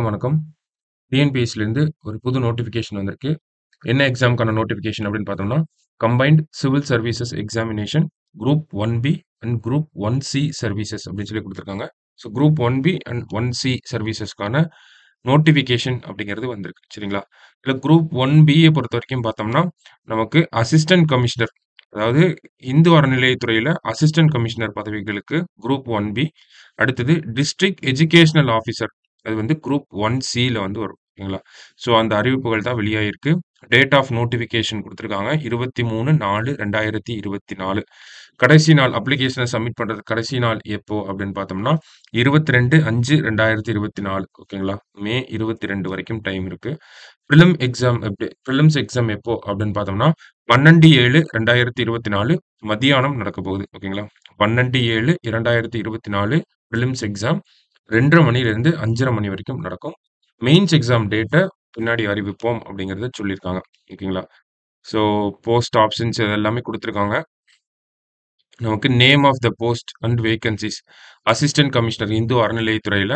வணக்கம் டிஎன்பிஎஸ்லேருந்து ஒரு புது நோட்டிஃபிகேஷன் வந்திருக்கு என்ன எக்ஸாமுக்கான நோட்டிஃபிகேஷன் அப்படின்னு பார்த்தோம்னா combined civil services examination group one B and group one C services அப்படின்னு சொல்லி கொடுத்துருக்காங்க so group one B and one C சர்வீசஸ்க்கான நோட்டிஃபிகேஷன் அப்படிங்கிறது வந்திருக்கு சரிங்களா இல்லை குரூப் ஒன் பியை பொறுத்த வரைக்கும் பார்த்தோம்னா நமக்கு அசிஸ்டன்ட் கமிஷனர் அதாவது இந்து அறநிலையத்துறையில் அசிஸ்டன்ட் கமிஷனர் பதவிகளுக்கு குரூப் ஒன் பி அடுத்தது டிஸ்ட்ரிக்ட் எஜுகேஷனல் ஆஃபீஸர் அது வந்து குரூப் ஒன் சியில் வந்து வரும் ஓகேங்களா ஸோ அந்த அறிவிப்புகள் தான் வெளியாகிருக்கு டேட் ஆஃப் நோட்டிஃபிகேஷன் கொடுத்துருக்காங்க இருபத்தி மூணு நாலு ரெண்டாயிரத்தி இருபத்தி நாலு கடைசி நாள் அப்ளிகேஷனை சப்மிட் பண்ணுறது கடைசி நாள் எப்போ அப்படின்னு பார்த்தோம்னா இருபத்தி ரெண்டு அஞ்சு ரெண்டாயிரத்தி இருபத்தி நாலு ஓகேங்களா மே இருபத்தி ரெண்டு வரைக்கும் டைம் இருக்குது ஃபிலிம் எக்ஸாம் எப்படி ஃபிலிம்ஸ் எக்ஸாம் எப்போ அப்படின்னு பார்த்தோம்னா பன்னெண்டு ஏழு ரெண்டாயிரத்தி இருபத்தி நாலு மதியானம் நடக்க போகுது ஓகேங்களா பன்னெண்டு ஏழு இரண்டாயிரத்தி இருபத்தி நாலு ஃபிலிம்ஸ் எக்ஸாம் ரெண்டரை மணிலேருந்து அஞ்சரை மணி வரைக்கும் நடக்கும் மெயின்ஸ் எக்ஸாம் டேட்டை பின்னாடி அறிவிப்போம் அப்படிங்கிறத சொல்லியிருக்காங்க ஓகேங்களா ஸோ போஸ்ட் ஆப்ஷன்ஸ் எல்லாமே கொடுத்துருக்காங்க நமக்கு name of the post and vacancies assistant commissioner Hindu அறநிலையத்துறையில்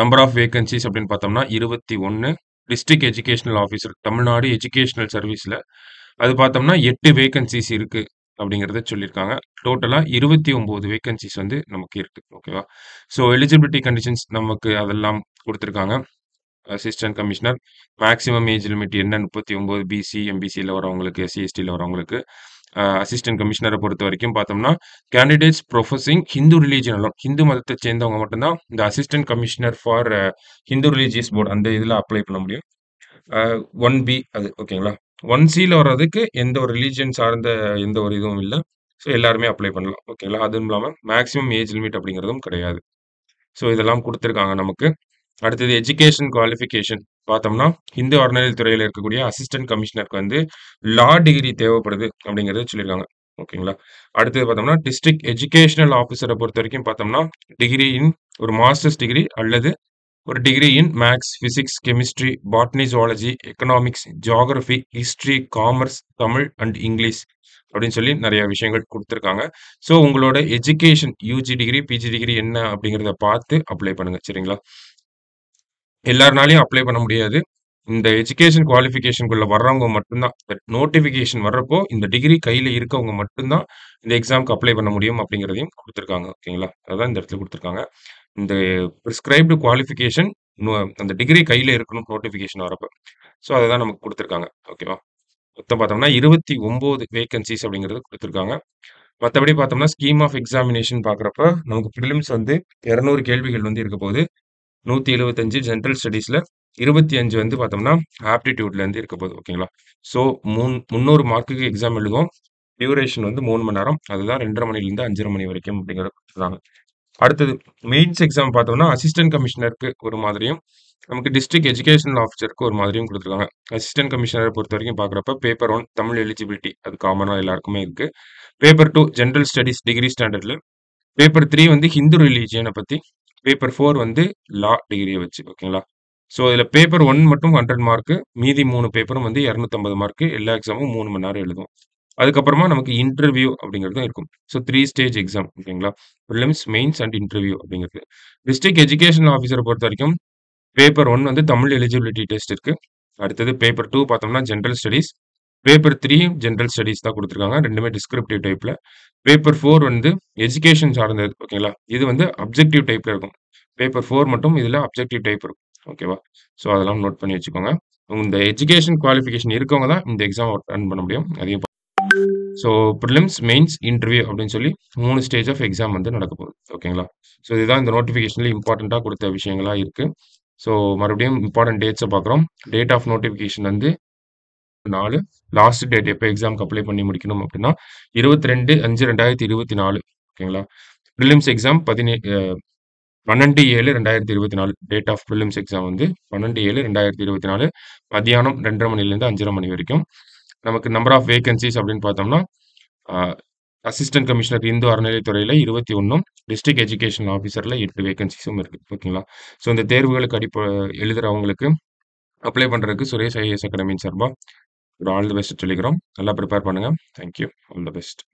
நம்பர் ஆஃப் வேகன்சிஸ் அப்படின்னு பார்த்தோம்னா இருபத்தி ஒன்று district educational officer Tamil Nadu educational சர்வீஸில் அது பார்த்தோம்னா எட்டு வேகன்சிஸ் இருக்குது அப்படிங்கிறத சொல்லியிருக்காங்க டோட்டலாக இருபத்தி ஒம்பது வேக்கன்சிஸ் வந்து நமக்கு இருக்குது ஓகேவா ஸோ எலிஜிபிலிட்டி கண்டிஷன்ஸ் நமக்கு அதெல்லாம் கொடுத்துருக்காங்க assistant commissioner maximum age limit என்ன முப்பத்தி ஒம்பது பிசி எம்பிசியில் வரவங்களுக்கு எஸ்சிஎஸ்டியில் வரவங்களுக்கு அசிஸ்டன்ட் கமிஷனரை பொறுத்த வரைக்கும் பார்த்தோம்னா candidates professing Hindu religion alone Hindu மதத்தை சேர்ந்தவங்க மட்டும்தான் இந்த assistant commissioner for Hindu religious board அந்த இதில் அப்ளை பண்ண முடியும் ஒன் பி அது ஓகேங்களா ஒன் சியில் வர்றதுக்கு எந்த ஒரு ரிலீஜியன் சார்ந்த எந்த ஒரு இதுவும் இல்லை ஸோ எல்லாருமே அப்ளை பண்ணலாம் ஓகேங்களா அதுவும் இல்லாமல் மேக்ஸிமம் ஏஜ் லிமிட் அப்படிங்கிறதும் கிடையாது ஸோ இதெல்லாம் கொடுத்துருக்காங்க நமக்கு அடுத்தது எஜுகேஷன் குவாலிஃபிகேஷன் பார்த்தோம்னா இந்து அறநிலையல் துறையில் இருக்கக்கூடிய அசிஸ்டன்ட் கமிஷனருக்கு வந்து லா டிகிரி தேவைப்படுது அப்படிங்கிறத சொல்லியிருக்காங்க ஓகேங்களா அடுத்தது பார்த்தோம்னா டிஸ்ட்ரிக்ட் எஜுகேஷனல் ஆஃபீஸரை பொறுத்த வரைக்கும் பார்த்தோம்னா டிகிரி இன் ஒரு மாஸ்டர்ஸ் டிகிரி அல்லது ஒரு degree in maths physics chemistry botany zoology economics geography history commerce Tamil and English அப்படின்னு சொல்லி நிறைய விஷயங்கள் கொடுத்துருக்காங்க ஸோ உங்களோட education UG degree PG degree என்ன அப்படிங்கிறத பார்த்து அப்ளை பண்ணுங்க சரிங்களா எல்லாருனாலையும் அப்ளை பண்ண முடியாது இந்த எஜுகேஷன் குவாலிஃபிகேஷனுக்குள்ள வர்றவங்க மட்டும்தான் நோட்டிஃபிகேஷன் வர்றப்போ இந்த டிகிரி கையில் இருக்கவங்க மட்டும்தான் இந்த எக்ஸாமுக்கு அப்ளை பண்ண முடியும் அப்படிங்கிறதையும் கொடுத்துருக்காங்க ஓகேங்களா அதுதான் இந்த இடத்துல கொடுத்துருக்காங்க இந்த ப்ரிஸ்கிரைப்டு குவாலிஃபிகேஷன் அந்த டிகிரி கையில் இருக்கணும் நோட்டிஃபிகேஷன் வரப்போ ஸோ அதை தான் நமக்கு கொடுத்துருக்காங்க ஓகேவா மொத்தம் பார்த்தோம்னா இருபத்தி ஒம்பது வேகன்சிஸ் அப்படிங்கிறது கொடுத்துருக்காங்க மற்றபடி பார்த்தோம்னா ஸ்கீம் ஆஃப் எக்ஸாமினேஷன் பார்க்குறப்ப நமக்கு ஃபிலிம்ஸ் வந்து இரநூறு கேள்விகள் வந்து இருக்க போகுது நூற்றி எழுபத்தஞ்சு ஜென்ரல் ஸ்டடீஸில் இருபத்தி அஞ்சு வந்து பார்த்தோம்னா ஆப்டிடியூட்லேருந்து இருக்க போகுது ஓகேங்களா ஸோ மூணு முந்நூறு மார்க்குக்கு எக்ஸாம் எழுதுவோம் டியூரேஷன் வந்து மூணு மணி நேரம் அதுதான் ரெண்டரை மணிலேருந்து அஞ்சரை மணி வரைக்கும் அப்படிங்கிறத கொடுத்துருக்காங்க அடுத்தது மெயின்ஸ் எக்ஸாம் பார்த்தோம்னா அசிஸ்டன்ட் கமிஷனருக்கு ஒரு மாதிரியும் நமக்கு டிஸ்ட்ரிக்ட் எஜுகேஷனல் ஆஃபீஸருக்கு ஒரு மாதிரியும் கொடுத்துருக்காங்க அசிஸ்டன்ட் கமிஷனரை பொறுத்த வரைக்கும் பார்க்குறப்ப பேப்பர் ஒன் தமிழ் எலிஜிபிலிட்டி அது காமனாக எல்லாருக்குமே இருக்குது paper two general studies degree ஸ்டாண்டர்டில் பேப்பர் த்ரீ வந்து ஹிந்து ரிலீஜியனை பற்றி பேப்பர் ஃபோர் வந்து லா டிகிரியை வச்சு ஓகேங்களா ஸோ இதில் பேப்பர் ஒன் மட்டும் ஹண்ட்ரட் மார்க்கு மீதி மூணு பேப்பரும் வந்து இரநூத்தம்பது மார்க்கு எல்லா எக்ஸாமும் மூணு மணி நேரம் எழுதும் அதுக்கப்புறமா நமக்கு இன்டர்வியூ அப்படிங்கிறது இருக்கும் ஸோ த்ரீ ஸ்டேஜ் எக்ஸாம் ஓகேங்களா ப்ரிலிம்ஸ் மெயின்ஸ் அண்ட் இன்டர்வியூ அப்படிங்கிறது டிஸ்ட்ரிக்ட் எஜுகேஷன் ஆஃபீஸரை பொறுத்த வரைக்கும் பேப்பர் ஒன் வந்து தமிழ் எலிஜிபிலிட்டி டெஸ்ட் இருக்கு அடுத்தது பேப்பர் டூ பார்த்தோம்னா general studies paper three general studies தான் கொடுத்துருக்காங்க ரெண்டுமே டிஸ்கிரிப்டிவ் டைப்ல பேப்பர் ஃபோர் வந்து எஜுகேஷன் சார்ந்தது ஓகேங்களா இது வந்து அப்ஜெக்டிவ் டைப்ல இருக்கும் பேப்பர் ஃபோர் மட்டும் இதில் அப்ஜெக்டிவ் டைப் இருக்கும் ஓகேவா ஸோ அதெல்லாம் நோட் பண்ணி வச்சுக்கோங்க இந்த எஜுகேஷன் குவாலிஃபிகேஷன் இருக்கவங்க தான் இந்த எக்ஸாம் அட்டன் பண்ண முடியும் அதையும் ஸோ ப்ரிலிம்ஸ் மெயின்ஸ் இன்டர்வியூ அப்படின்னு சொல்லி மூணு ஸ்டேஜ் ஆஃப் எக்ஸாம் வந்து நடக்க போகுது ஓகேங்களா ஸோ இதுதான் இந்த நோட்டிஃபிகேஷனில் இம்பார்ட்டண்ட்டாக கொடுத்த விஷயங்களாக இருக்குது ஸோ மறுபடியும் இம்பார்ட்டன்ட் டேட்ஸை பார்க்குறோம் டேட் ஆஃப் நோட்டிஃபிகேஷன் வந்து நாலு லாஸ்ட் டேட் எப்போ எக்ஸாம்க்கு அப்ளை பண்ணி முடிக்கணும் அப்படின்னா இருபத்தி ரெண்டு அஞ்சு ரெண்டாயிரத்தி இருபத்தி நாலு ஓகேங்களா ப்ரிலிம்ஸ் எக்ஸாம் பதினேழு பன்னெண்டு ஏழு ரெண்டாயிரத்தி இருபத்தி நாலு டேட் ஆஃப் ப்ரிலிம்ஸ் எக்ஸாம் வந்து பன்னெண்டு ஏழு ரெண்டாயிரத்தி இருபத்தி நாலு மதியானம் ரெண்டரை மணிலேருந்து அஞ்சரை மணி வரைக்கும் நமக்கு நம்பர் ஆஃப் வேகன்சிஸ் அப்படின்னு பார்த்தோம்னா அசிஸ்டன்ட் கமிஷனர் இந்து அறநிலைத்துறையில் இருபத்தி ஒன்றும் டிஸ்ட்ரிக்ட் எஜுகேஷன் ஆஃபீஸரில் எட்டு வேகன்சிஸும் இருக்குது ஓகேங்களா ஸோ இந்த தேர்வுகளுக்கு அடிப்ப எழுதுறவங்களுக்கு அப்ளை பண்ணுறதுக்கு சுரேஷ் ஐஏஎஸ் அகாடமியின் சார்பாக ஒரு ஆல் தி பெஸ்ட் சொல்லிக்கிறோம் நல்லா ப்ரிப்பேர் பண்ணுங்கள் தேங்க்யூ ஆல் தி பெஸ்ட்